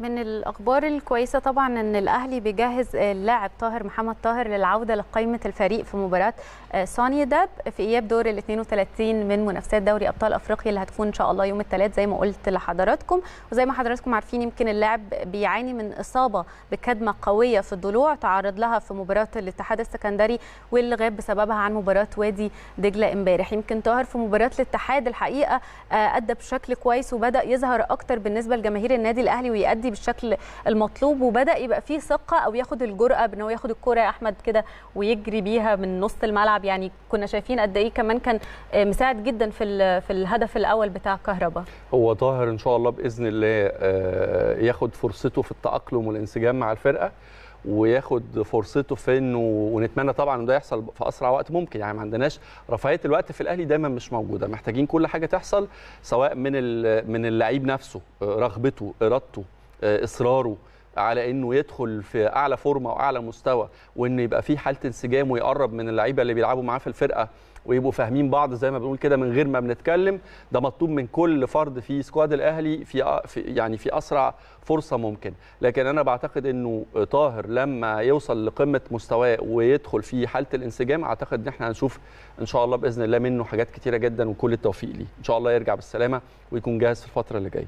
من الاخبار الكويسه طبعا ان الاهلي بيجهز اللاعب طاهر محمد طاهر للعوده لقائمه الفريق في مباراه سوني آه، داب في اياب دور ال 32 من منافسات دوري ابطال افريقيا اللي هتكون ان شاء الله يوم الثلاث زي ما قلت لحضراتكم وزي ما حضراتكم عارفين يمكن اللاعب بيعاني من اصابه بكدمه قويه في الضلوع تعرض لها في مباراه الاتحاد السكندري واللي غاب بسببها عن مباراه وادي دجله امبارح يمكن طاهر في مباراه الاتحاد الحقيقه آه، ادى بشكل كويس وبدا يظهر اكتر بالنسبه لجماهير النادي الاهلي ويؤدي التحدي بالشكل المطلوب وبدا يبقى فيه ثقه او ياخد الجراه بان هو ياخد الكره يا احمد كده ويجري بيها من نص الملعب يعني كنا شايفين قد ايه كمان كان مساعد جدا في في الهدف الاول بتاع كهربا هو طاهر ان شاء الله باذن الله آه، ياخد فرصته في التاقلم والانسجام مع الفرقه وياخد فرصته في انه ونتمنى طبعا ان ده يحصل في اسرع وقت ممكن يعني ما عندناش رفاهيه الوقت في الاهلي دايما مش موجوده محتاجين كل حاجه تحصل سواء من من اللعيب نفسه آه، رغبته ارادته آه، اصراره على انه يدخل في اعلى فورمه واعلى مستوى وان يبقى في حاله انسجام ويقرب من اللعيبه اللي بيلعبوا معاه في الفرقه ويبقوا فاهمين بعض زي ما بنقول كده من غير ما بنتكلم ده مطلوب من كل فرد في سكواد الاهلي في يعني في اسرع فرصه ممكن لكن انا بعتقد انه طاهر لما يوصل لقمه مستواه ويدخل في حاله الانسجام اعتقد ان احنا هنشوف ان شاء الله باذن الله منه حاجات كتيره جدا وكل التوفيق ليه ان شاء الله يرجع بالسلامه ويكون جاهز في الفتره اللي جايه